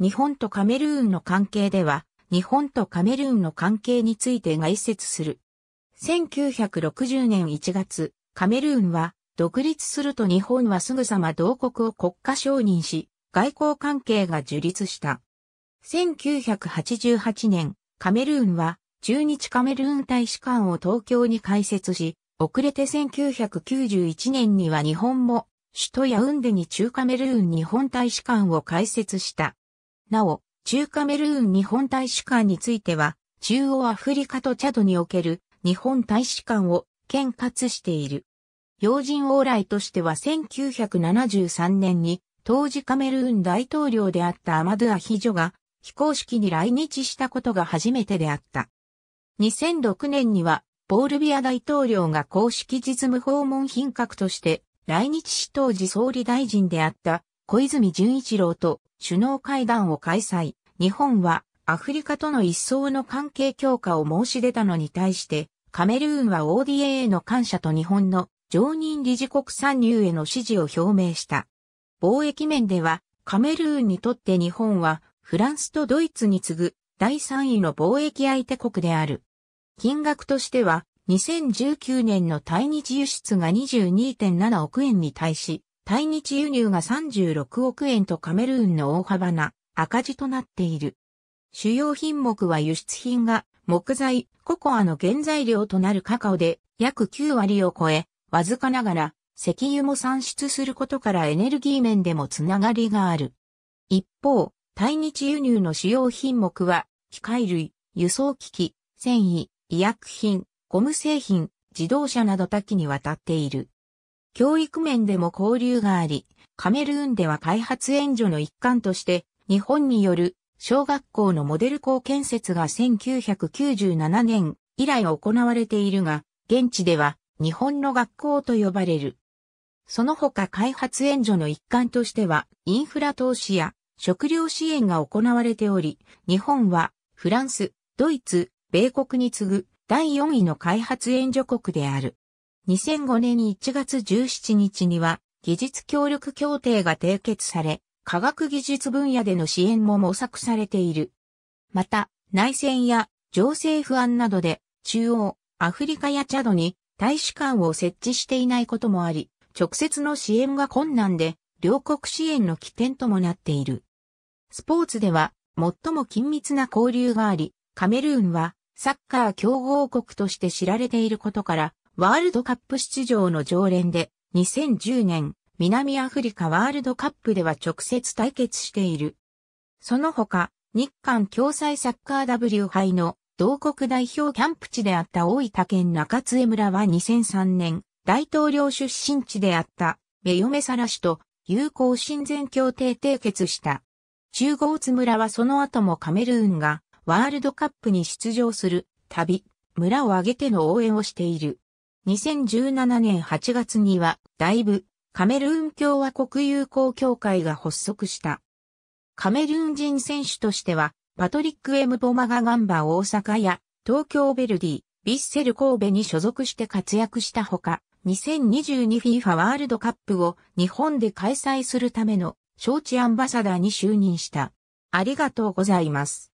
日本とカメルーンの関係では、日本とカメルーンの関係について概説する。1960年1月、カメルーンは、独立すると日本はすぐさま同国を国家承認し、外交関係が樹立した。1988年、カメルーンは、中日カメルーン大使館を東京に開設し、遅れて1991年には日本も、首都ヤウンデに中カメルーン日本大使館を開設した。なお、中カメルーン日本大使館については、中央アフリカとチャドにおける日本大使館を兼轄している。要人往来としては1973年に当時カメルーン大統領であったアマドゥアヒジョが非公式に来日したことが初めてであった。2006年にはボールビア大統領が公式実務訪問品格として来日し当時総理大臣であった小泉純一郎と首脳会談を開催。日本はアフリカとの一層の関係強化を申し出たのに対して、カメルーンは ODA への感謝と日本の常任理事国参入への支持を表明した。貿易面では、カメルーンにとって日本は、フランスとドイツに次ぐ第3位の貿易相手国である。金額としては、2019年の対日輸出が22.7億円に対し、対日輸入が36億円とカメルーンの大幅な赤字となっている。主要品目は輸出品が木材、ココアの原材料となるカカオで約9割を超え、わずかながら石油も産出することからエネルギー面でもつながりがある。一方、対日輸入の主要品目は、機械類、輸送機器、繊維、医薬品、ゴム製品、自動車など多岐にわたっている。教育面でも交流があり、カメルーンでは開発援助の一環として、日本による小学校のモデル校建設が1997年以来行われているが、現地では日本の学校と呼ばれる。その他開発援助の一環としては、インフラ投資や食料支援が行われており、日本はフランス、ドイツ、米国に次ぐ第4位の開発援助国である。2005年1月17日には技術協力協定が締結され、科学技術分野での支援も模索されている。また、内戦や情勢不安などで中央、アフリカやチャドに大使館を設置していないこともあり、直接の支援が困難で、両国支援の起点ともなっている。スポーツでは、最も緊密な交流があり、カメルーンは、サッカー強豪国として知られていることから、ワールドカップ出場の常連で、2010年、南アフリカワールドカップでは直接対決している。その他、日韓共催サッカー W 杯の同国代表キャンプ地であった大分県中津江村は2003年、大統領出身地であった目嫁さらラと友好親善協定締結した。中豪津村はその後もカメルーンがワールドカップに出場する旅、村を挙げての応援をしている。2017年8月には、だいぶ、カメルーン共和国友好協会が発足した。カメルーン人選手としては、パトリック・エム・ボマガガンバ大阪や、東京ベルディ、ビッセル神戸に所属して活躍したほか、2022FIFA ワールドカップを日本で開催するための招致アンバサダーに就任した。ありがとうございます。